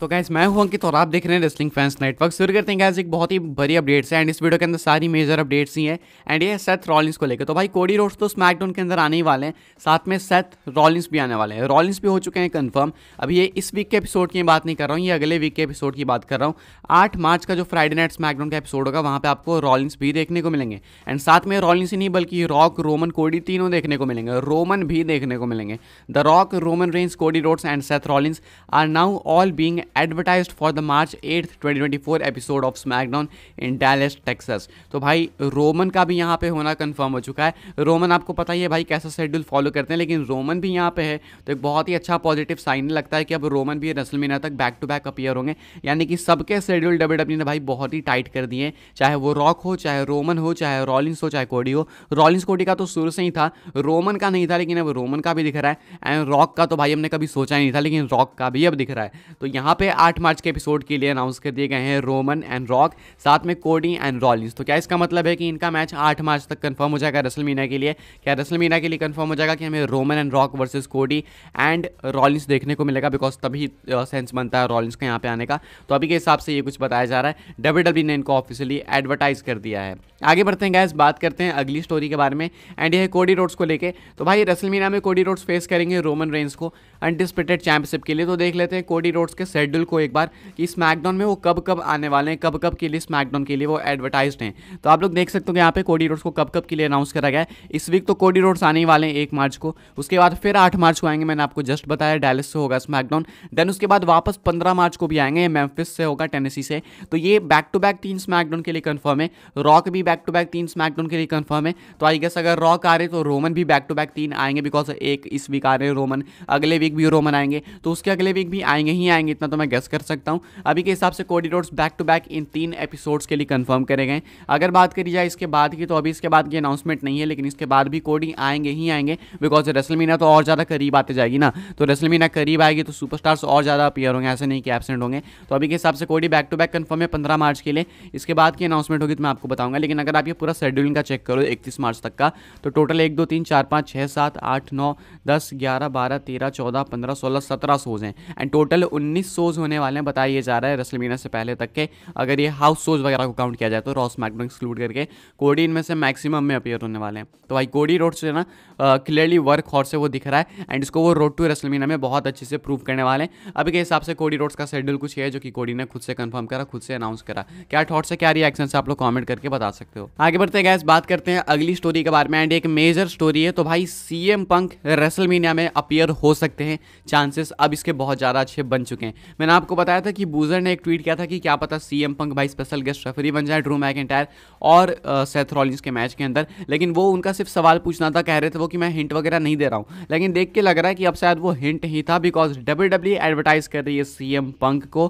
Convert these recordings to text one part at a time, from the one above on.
तो गैस मैं हूं अंकित और आप देख रहे हैं रेस्लिंग फैंस नेटवर्क शुरू करते हैं गैस एक बहुत ही बड़ी अपडेट्स है एंड इस वीडियो के अंदर सारी मेजर अपडेट्स ही हैं एंड ये सेथ रॉलिंस को लेकर तो भाई कोडी रोड्स तो स्मैकडाउन के अंदर आने ही वाले हैं साथ में सेथ रॉलिंस भी आने वाले हैं रॉलिंस भी हो चुके हैं कन्फर्म अभी ये इस वीक के एपिसोड की बात नहीं कर रहा हूँ ये अगले वीक के एपिसोड की बात कर रहा हूँ आठ मार्च का जो फ्राइडे नाइट स्मैकडाउन का एपिसोड होगा वहाँ पर आपको रॉलिंस भी देखने को मिलेंगे एंड साथ में रॉलिंस ही नहीं बल्कि रॉक रोमन कोडी तीनों देखने को मिलेंगे रोमन भी देखने को मिलेंगे the Rock Roman Reigns Cody Rhodes and Seth Rollins are now all being advertise for the March eighth 2024 episode of SmackDown in Dallas Texas तो भाई रोमन का भी यहाँ पे होना कंफर्म हो चुका है रोमन आपको पता ही है भाई कैसा शेड्यूल फॉलो करते हैं लेकिन रोमन भी यहाँ पे है तो एक बहुत ही अच्छा पॉजिटिव साइन लगता है कि अब रोमन भी मीना तक बैक टू बैक अपियर होंगे यानी कि सबके शेड्यूल डब्ल्यू ने भाई बहुत ही टाइट कर दिए चाहे वो रॉक हो चाहे रोमन हो चाहे रॉलिन्स हो चाहे कोडी हो रॉलिन्स कोडी का तो शुरू से ही था रोमन का नहीं था लेकिन अब रोमन का भी दिख रहा है एंड रॉक का तो भाई हमने कभी सोचा ही नहीं था लेकिन रॉक का भी अब दिख रहा है तो यहाँ पे 8 मार्च के एपिसोड के लिए अनाउंस कर दिए गए हैं रोमन एंड रॉक साथ में कोडी एंड रॉलिंस तो क्या इसका मतलब है कि इनका मैच 8 मार्च तक कंफर्म हो जाएगा रसल मीना के लिए क्या रसल मीना के लिए कंफर्म हो जाएगा कि हमें Roman and Rock versus Cody and Rollins देखने को मिलेगा बिकॉज तभी सेंस बनता है रॉलिंस का यहाँ पे आने का तो अभी के हिसाब से ये कुछ बताया जा रहा है डब्ल्यू e ने इनको ऑफिशियली एडवर्टाइज कर दिया है आगे बढ़ते हैं गैस बात करते हैं अगली स्टोरी के बारे में एंड यह कोडी रोड्स को लेके तो भाई रसल मीना में कोडी रोड्स फेस करेंगे रोमन रेंस को अनडिस्प्यूटेड चैंपियनशिप के लिए तो देख लेते हैं कोडी रोड्स के सेट शेड्यूल को एक बार कि स्मैकडाउन में वो कब कब आने वाले हैं कब कब के लिए स्मैकडाउन के लिए वो एडवर्टाइज हैं तो आप लोग देख सकते हो कि यहाँ पे कोडी रोड्स को कब कब के लिए अनाउंस करा गया है इस वीक तो कोडी रोड्स आने वाले हैं एक मार्च को उसके बाद फिर आठ मार्च को आएंगे मैंने आपको जस्ट बताया डैलिस से होगा स्मैकडाउन देन उसके बाद वापस पंद्रह मार्च को भी आएंगे मेम्फिस से होगा टेनेसी से तो ये बैक टू बैक तीन स्मैकडाउन के लिए कन्फर्म है रॉक भी बैक टू बैक तीन स्मैकडाउन के लिए कन्फर्म है तो आई गेस अगर रॉक आ रहे तो रोमन भी बैक टू बैक तीन आएंगे बिकॉज एक इस वीक आ रहे हैं रोमन तो अगले वीक भी रोमन आएंगे तो उसके अगले वीक भी आएंगे ही आएंगे इतना तो मैं गेस कर सकता हूँ अभी के हिसाब से Cody Rhodes back to back in तीन एपिसोड्स के लिए कन्फर्म करे गए अगर बात करी जाए इसके बाद की तो अभी इसके बाद की अनाउंसमेंट नहीं है लेकिन इसके बाद भी कोडी आएंगे ही आएंगे बिकॉज रेसलमीना तो और ज़्यादा करीब आते जाएगी ना तो रेसलमीना करीब आएगी तो सुपरस्टार्स और ज़्यादा अपियर होंगे ऐसे नहीं कि एबसेंट होंगे तो अभी के हिसाब से कोडी बैक टू बैक कन्फर्म है पंद्रह मार्च के लिए इसके बाद की अनाउंसमेंट होगी तो मैं आपको बताऊंगा लेकिन अगर आप ये पूरा शेड्यूलिंग का चेक करो इकतीस मार्च तक का तो टोटल एक दो तीन चार पाँच छः सात आठ नौ दस ग्यारह बारह तेरह चौदह पंद्रह सोलह सत्रह सोज हैं एंड टोटल उन्नीस सौ शोज़ होने वाले हैं बताया ये जा रहा है रसलमीना से पहले तक के अगर ये हाउस शोज़ वगैरह को काउंट किया जाए तो रॉस मैकडो एक्सक्लूड करके कोडी इनमें से मैक्सिमम में अपेयर होने वाले हैं तो भाई कोडी रोड से ना क्लियरली वर्क हॉर्स है वो दिख रहा है एंड इसको वो रोड टू रसलमीना में बहुत अच्छे से प्रूव करने वाले हैं अभी के हिसाब से कोडी रोड्स का शेड्यूल कुछ है जो कि कोडी ने खुद से कन्फर्म करा खुद से अनाउंस करा क्या थॉट्स है क्या रिएक्शन से आप लोग कॉमेंट करके बता सकते हो आगे बढ़ते गैस बात करते हैं अगली स्टोरी के बारे में एंड एक मेजर स्टोरी है तो भाई सी पंक रेसलमीनिया में अपियर हो सकते हैं चांसेस अब इसके बहुत ज़्यादा अच्छे बन चुके हैं मैंने आपको बताया था कि बूजर ने एक ट्वीट किया था कि क्या पता सी एम पंक भाई स्पेशल गेस्ट रेफरी बन जाए ड्रू एंटायर और सेथ के मैच के अंदर लेकिन वो उनका सिर्फ सवाल पूछना था कह रहे थे वो कि मैं हिंट वगैरह नहीं दे रहा हूँ लेकिन देख के लग रहा है कि अब शायद वो हिंट ही था बिकॉज डब्ल्यू डब्ल्यू एडवर्टाइज कर रही है सी एम पंक को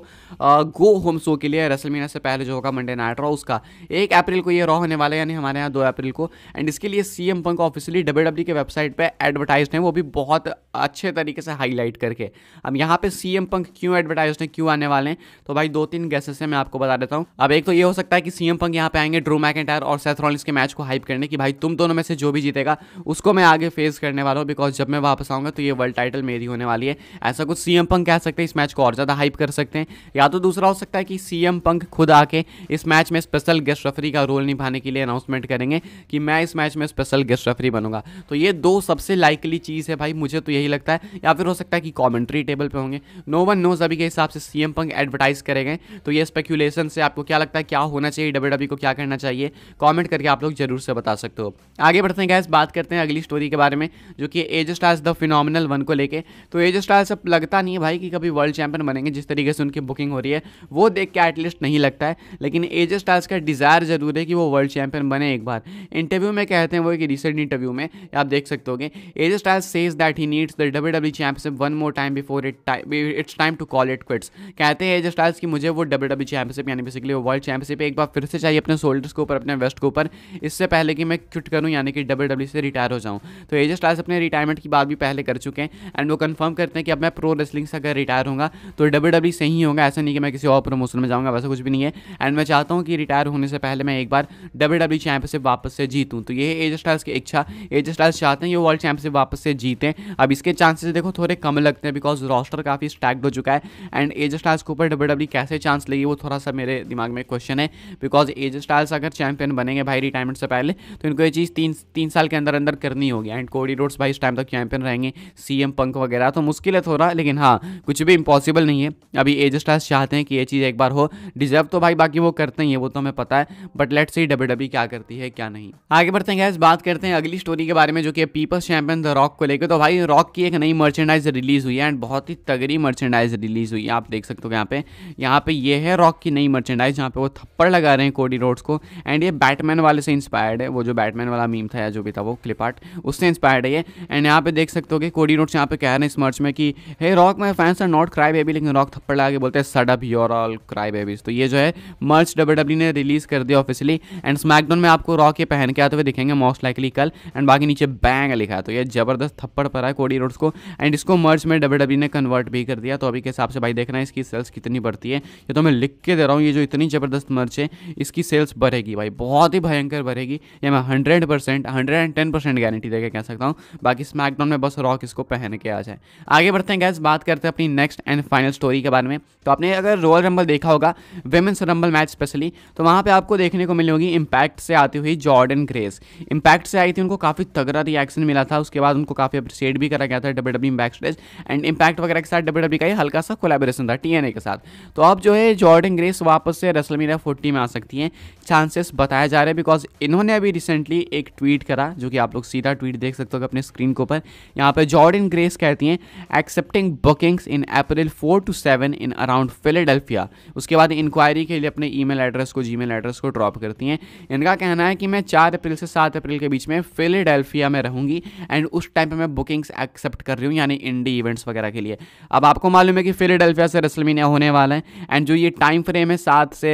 गो होम शो के लिए महीना से पहले जो होगा मंडे नाइट रॉ उसका एक अप्रैल को ये रॉ होने वाला है यानी हमारे यहाँ दो अप्रैल को एंड इसके लिए C M Punk officially W W के वेबसाइट पर एडवर्टाइज है वो भी बहुत अच्छे तरीके से हाईलाइट करके अब यहाँ पे सी एम पंक क्यों एडवर्टाइज क्यों आने वाले हैं तो भाई दो तीन गैसेस है मैं आपको बता देता हूँ अब एक तो ये हो सकता है कि सीएम पंक यहाँ पे आएंगे ड्रू मैकेटायर और सेथ के मैच को हाइप करने की भाई तुम दोनों में से जो भी जीतेगा उसको मैं आगे फेस करने वाला हूँ बिकॉज जब मैं वापस आऊंगा तो ये वर्ल्ड टाइटल मेरी होने वाली है ऐसा कुछ सीएम पंक कह सकते हैं इस मैच को और ज़्यादा हाइप कर सकते हैं या तो दूसरा हो सकता है कि सीएम पंक खुद आके इस मैच में स्पेशल गेस्ट रेफरी का रोल निभाने के लिए अनाउंसमेंट करेंगे कि मैं इस मैच में स्पेशल गेस्ट रेफरी बनूंगा तो ये दो सबसे लाइकली चीज़ है भाई मुझे तो यही लगता है या फिर हो सकता है कि कॉमेंट्री टेबल पर होंगे नो वन नोज अभी के हिसाब से सीएम पंक एडवर्टाइज करेंगे तो ये स्पेक्यूलेशन से आपको क्या लगता है क्या होना चाहिए डब्ल्यू e को क्या करना चाहिए कमेंट करके आप लोग जरूर से बता सकते हो आगे बढ़ते हैं गैस बात करते हैं अगली स्टोरी के बारे में जो कि AJ Styles the phenomenal one को लेकर तो एज स्टार्स अब लगता नहीं है भाई कि कभी वर्ल्ड चैंपियन बनेंगे जिस तरीके से उनकी बुकिंग हो रही है वो देख के एटलीस्ट नहीं लगता है लेकिन एज स्टार्स का डिज़ायर जरूर है कि वो वर्ल्ड चैंपियन बने एक बार इंटरव्यू में कहते हैं वो एक रिसेंट इंटरव्यू में आप देख सकते होगे AJ Styles says that he needs the W W championship one more time before it it's time to call call it quits कहते हैं एज स्टार्स की मुझे वो डब्ल्यू डब्ल्यू चैंपियनशिप यानी बेसिकली वर्ल्ड चैंपियनशिप एक बार फिर से चाहिए अपने शोल्डर्स के ऊपर अपने वेस्ट के ऊपर इससे पहले कि मैं क्विट करूँ यानी कि डब्ल्यू डब्ल्यू e से रिटायर हो जाऊँ तो एज स्टार्स अपने रिटायरमेंट की बात भी पहले कर चुके हैं एंड वो कन्फर्म करते हैं कि अब मैं प्रो रेसलिंग से अगर रिटायर होगा तो डब्ल्यू डब्ल्यू e से ही होगा ऐसा नहीं कि मैं किसी और प्रमोशन में जाऊँगा वैसा कुछ भी नहीं है एंड मैं चाहता हूँ कि रिटायर होने से पहले मैं एक बार डब्ल्यू डब्ल्यू चैंपियनशिप वापस से जीतूँ तो ये एज स्टार्स की इच्छा एज स्टार्स चाहते हैं ये वर्ल्ड चैंपियनशिप वापस से जीतें अब इसके चांसेस देखो थोड़े कम लगते हैं बिकॉज रॉस्टर काफ़ी स्टैक्ड हो चुका है एंड एज स्टार्स के ऊपर डब्ल्यू डब्ल्यू कैसे चांस लेगी वो थोड़ा सा मेरे दिमाग में क्वेश्चन है बिकॉज एज स्टार्स अगर चैंपियन बनेंगे भाई रिटायरमेंट से पहले तो इनको ये चीज़ तीन तीन साल के अंदर अंदर करनी होगी एंड कोडी रोड्स भाई इस टाइम तक चैंपियन रहेंगे सी एम पंक वगैरह तो मुश्किल है थोड़ा लेकिन हाँ कुछ भी इम्पॉसिबल नहीं है अभी एज स्टार्स चाहते हैं कि ये चीज़ एक बार हो डिजर्व तो भाई बाकी वो करते ही है वो तो हमें पता है but let see W W क्या करती है क्या नहीं आगे बढ़ते हैं बात करते हैं अगली स्टोरी के बारे में जो कि पीपल्स चैंपियन द रॉक को लेकर तो भाई रॉक की एक नई मर्चेंडाइज रिलीज हुई है एंड बहुत ही तगड़ी मर्चेंडाइज रिलीज रिलीज़ हुई है आप देख सकते हो यहाँ पे यहाँ पे ये है रॉक की नई मर्चेंडाइज जहाँ पे वो थप्पड़ लगा रहे हैं कोडी रोड्स को एंड ये बैटमैन वाले से इंस्पायर्ड है वो जो बैटमैन वाला मीम था या जो भी था वो क्लिप आर्ट उससे इंस्पायर्ड है ये एंड यहाँ पे देख सकते हो कि कोडी रोड्स यहाँ पे कह रहे हैं इस मर्च में कि hey Rock my fans are not cry baby लेकिन रॉक थप्पड़ लगा के बोलते हैं shut up your all cry babies तो ये जो है मर्च डब्ल्यू e ने रिलीज़ कर दिया ऑफिशियली एंड स्मैकडाउन में आपको रॉक ये पहन के आते हुए दिखेंगे मोस्ट लाइकली कल एंड बाकी नीचे बैंग लिखा है तो ये जबरदस्त थप्पड़ पड़ा है कोडी रोड्स को एंड इसको मर्च में डब्ल्यू e ने कन्वर्ट भी कर दिया तो अभी के हिसाब से से भाई देखना है इसकी सेल्स कितनी बढ़ती है ये तो मैं लिख के दे रहा हूँ ये जो इतनी ज़बरदस्त मर्च है इसकी सेल्स बढ़ेगी भाई बहुत ही भयंकर बढ़ेगी या मैं hundred percent hundred and ten percent guarantee देकर कह सकता हूँ बाकी स्मैकडाउन में बस रॉक इसको पहन के आ जाए आगे बढ़ते हैं गैस बात करते हैं अपनी नेक्स्ट एंड फाइनल स्टोरी के बारे में तो आपने अगर रॉयल रंबल देखा होगा वेमेंस रंबल मैच स्पेशली तो वहाँ पर आपको देखने को मिली होगी इम्पैक्ट से आती हुई जॉर्डन ग्रेस इम्पैक्ट से आई थी उनको काफ़ी तगड़ा रिएक्शन मिला था उसके बाद उनको काफ़ी अप्रिशिएट भी करा गया था W W backstage and impact वगैरह के साथ डब्ल्यू डब्ल्यू e का ही हल्का सा कोलेबोरेशन था टीएनए के साथ तो अब जो है जॉर्डन ग्रेस वापस से रसलमीरा फोर्टी में आ सकती हैं चांसेस बताए जा रहे हैं बिकॉज इन्होंने अभी रिसेंटली एक ट्वीट करा जो कि आप लोग सीधा ट्वीट देख सकते हो अपने स्क्रीन के ऊपर यहाँ पर जॉर्डन ग्रेस कहती हैं accepting bookings in April four to seven in around Philadelphia उसके बाद इंक्वायरी के लिए अपने ई एड्रेस को जी एड्रेस को ड्रॉप करती हैं इनका कहना है कि मैं चार अप्रैल से सात अप्रैल के बीच में फिलेडेल्फिया में रहूँगी एंड उस टाइम पर मैं बुकिंग्स एक्सेप्ट कर रही हूँ यानी इंडी इवेंट्स वगैरह के लिए अब आपको मालूम है कि फिलेड फिलेडेल्फिया से रेसलमीनिया होने वाला है एंड जो ये टाइम फ्रेम है सात से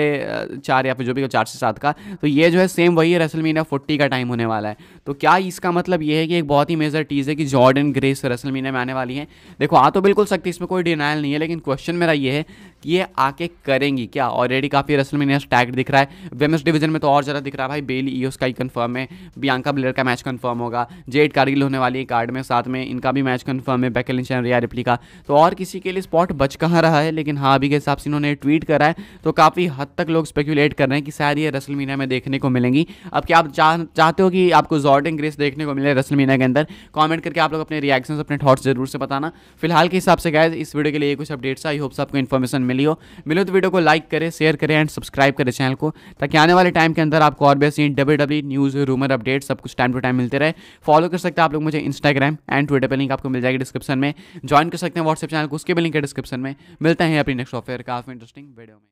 चार या फिर जो भी चार से सात का तो ये जो है सेम वही रेसलमीनिया फोर्टी का टाइम होने वाला है तो क्या इसका मतलब ये है कि एक बहुत ही मेजर टीज है कि जॉर्डन ग्रेस रेसलमीनिया में आने वाली है देखो आ तो बिल्कुल सकती इसमें कोई डिनाइल नहीं है लेकिन क्वेश्चन मेरा ये है ये आके करेंगी क्या ऑलरेडी काफ़ी रसल में टैग दिख रहा है वेमेंस डिवीजन में तो और ज़्यादा दिख रहा है भाई बेली ईस का ही कन्फर्म है बियांका ब्लेयर का मैच कन्फर्म होगा जेड कारगिल होने वाली है कार्ड में साथ में इनका भी मैच कन्फर्म है बैकल इंच रिया रिप्ली का तो और किसी के लिए स्पॉट बच कहाँ रहा है लेकिन हाँ अभी के हिसाब से इन्होंने ट्वीट करा है तो काफ़ी हद तक लोग स्पेकुलेट कर रहे हैं कि शायद ये रसल मीना में देखने को मिलेंगी अब क्या आप चाह चाहते हो कि आपको जॉर्डन ग्रेस देखने को मिले रसल मीना के अंदर कमेंट करके आप लोग अपने रिएक्शंस अपने थॉट्स जरूर से बताना फिलहाल के हिसाब से गए इस वीडियो के लिए कुछ अपडेट्स आई होप्स आपको इन्फॉर्मेशन मिले मिली हो मिली तो वीडियो को लाइक करें शेयर करें एंड सब्सक्राइब करें चैनल को ताकि आने वाले टाइम के अंदर आपको और ऐसी W W news rumour update सब कुछ टाइम टू टाइम मिलते रहे फॉलो कर सकते हैं आप लोग मुझे इंस्टाग्राम एंड ट्विटर पर लिंक आपको मिल जाएगी डिस्क्रिप्शन में ज्वाइन कर सकते हैं व्हाट्सएप चैनल को उसके भी लिंक है डिस्क्रिप्शन में मिलते हैं अपनी नेक्स्ट ऑफेयर काफ़ी इंटरेस्टिंग वीडियो में